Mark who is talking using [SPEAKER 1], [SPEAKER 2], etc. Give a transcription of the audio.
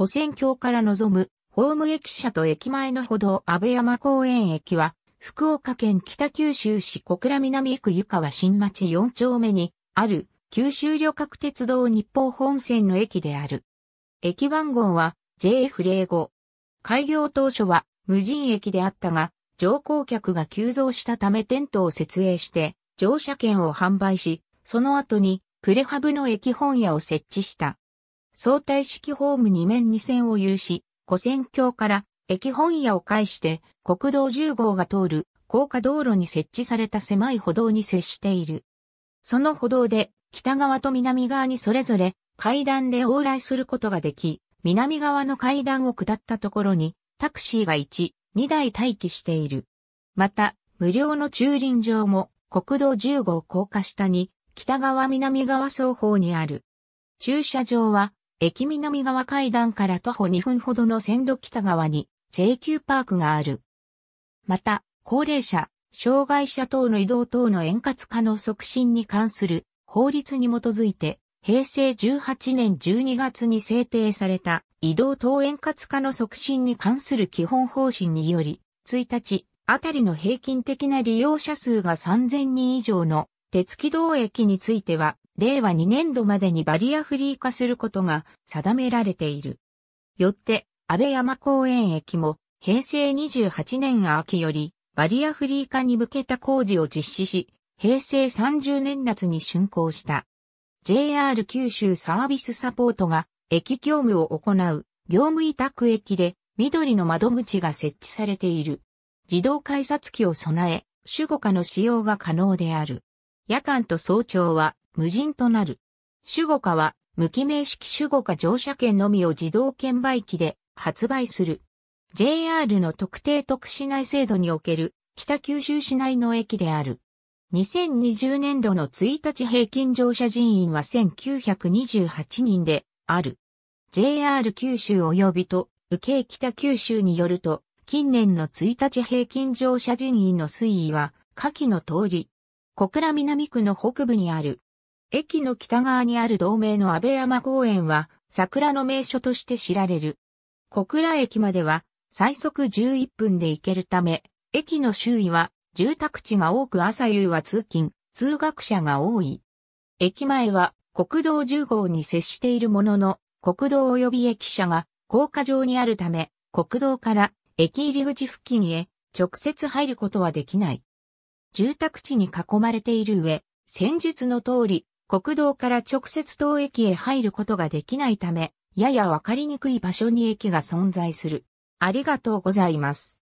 [SPEAKER 1] 古戦橋から望む、ホーム駅舎と駅前の歩道安倍山公園駅は、福岡県北九州市小倉南区湯川新町4丁目にある九州旅客鉄道日報本線の駅である。駅番号は JF05。開業当初は無人駅であったが、乗降客が急増したためテントを設営して乗車券を販売し、その後にプレハブの駅本屋を設置した。相対式ホーム2面2線を有し、古線橋から駅本屋を介して国道10号が通る高架道路に設置された狭い歩道に接している。その歩道で北側と南側にそれぞれ階段で往来することができ、南側の階段を下ったところにタクシーが1、2台待機している。また、無料の駐輪場も国道10号高架下に北側南側双方にある。駐車場は駅南側階段から徒歩2分ほどの線路北側に JQ パークがある。また、高齢者、障害者等の移動等の円滑化の促進に関する法律に基づいて、平成18年12月に制定された移動等円滑化の促進に関する基本方針により、1日、あたりの平均的な利用者数が3000人以上の鉄軌道駅については、令和2年度までにバリアフリー化することが定められている。よって、安倍山公園駅も平成28年秋よりバリアフリー化に向けた工事を実施し、平成30年夏に竣工した。JR 九州サービスサポートが駅業務を行う業務委託駅で緑の窓口が設置されている。自動改札機を備え、守護下の使用が可能である。夜間と早朝は無人となる。主語化は、無記名式主語化乗車券のみを自動券売機で発売する。JR の特定特市内制度における北九州市内の駅である。2020年度の1日平均乗車人員は1928人である。JR 九州及びと、右京北九州によると、近年の1日平均乗車人員の推移は、下記の通り、小倉南区の北部にある駅の北側にある同名の安倍山公園は桜の名所として知られる。小倉駅までは最速11分で行けるため、駅の周囲は住宅地が多く朝夕は通勤、通学者が多い。駅前は国道10号に接しているものの、国道及び駅舎が高架上にあるため、国道から駅入り口付近へ直接入ることはできない。住宅地に囲まれている上、戦術の通り、国道から直接当駅へ入ることができないため、ややわかりにくい場所に駅が存在する。ありがとうございます。